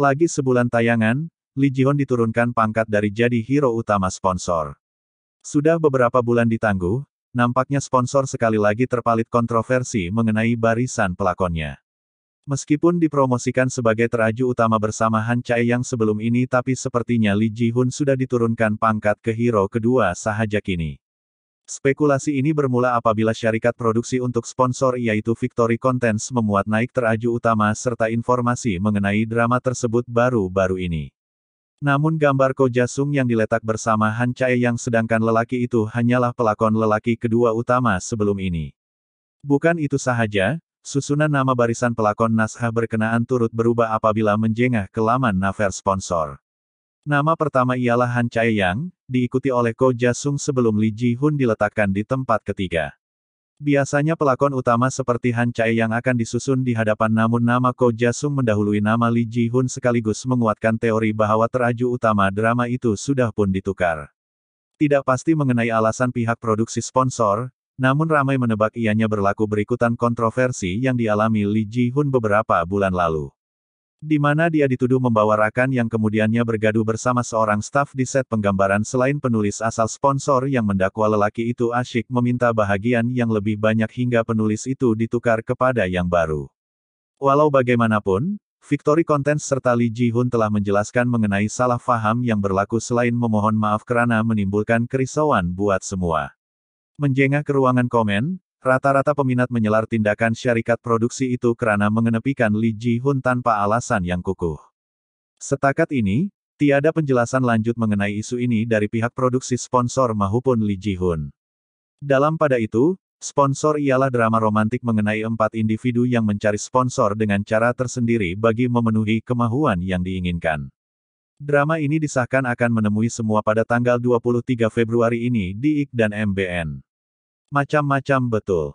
Lagi sebulan tayangan, Li Jihon diturunkan pangkat dari jadi hero utama sponsor. Sudah beberapa bulan ditangguh, nampaknya sponsor sekali lagi terpalit kontroversi mengenai barisan pelakonnya. Meskipun dipromosikan sebagai teraju utama bersama Han Chae yang sebelum ini tapi sepertinya Lee Ji Hoon sudah diturunkan pangkat ke hero kedua sahaja kini. Spekulasi ini bermula apabila syarikat produksi untuk sponsor yaitu Victory Contents memuat naik teraju utama serta informasi mengenai drama tersebut baru-baru ini. Namun gambar Ko Jasung yang diletak bersama Han Chae yang sedangkan lelaki itu hanyalah pelakon lelaki kedua utama sebelum ini. Bukan itu sahaja, susunan nama barisan pelakon Nasha berkenaan turut berubah apabila menjengah kelaman laman sponsor. Nama pertama ialah Han Chae Yang, diikuti oleh Ko Jasung sebelum Lee Ji Hun diletakkan di tempat ketiga. Biasanya pelakon utama seperti Han Chae Yang akan disusun di hadapan namun nama Ko Jasung mendahului nama Lee Ji Hun sekaligus menguatkan teori bahwa teraju utama drama itu sudah pun ditukar. Tidak pasti mengenai alasan pihak produksi sponsor, namun ramai menebak ianya berlaku berikutan kontroversi yang dialami Lee Ji Hun beberapa bulan lalu di mana dia dituduh membawa rakan yang kemudiannya bergaduh bersama seorang staf di set penggambaran selain penulis asal sponsor yang mendakwa lelaki itu asyik meminta bahagian yang lebih banyak hingga penulis itu ditukar kepada yang baru. Walau bagaimanapun, Victory Contents serta Lee Ji Hoon telah menjelaskan mengenai salah faham yang berlaku selain memohon maaf karena menimbulkan kerisauan buat semua. Menjengah ke ruangan komen, Rata-rata peminat menyelar tindakan syarikat produksi itu karena mengenepikan Li Ji Hun tanpa alasan yang kukuh. Setakat ini, tiada penjelasan lanjut mengenai isu ini dari pihak produksi sponsor maupun Li Ji Hun. Dalam pada itu, sponsor ialah drama romantik mengenai empat individu yang mencari sponsor dengan cara tersendiri bagi memenuhi kemahuan yang diinginkan. Drama ini disahkan akan menemui semua pada tanggal 23 Februari ini di IK dan MBN. Macam-macam betul.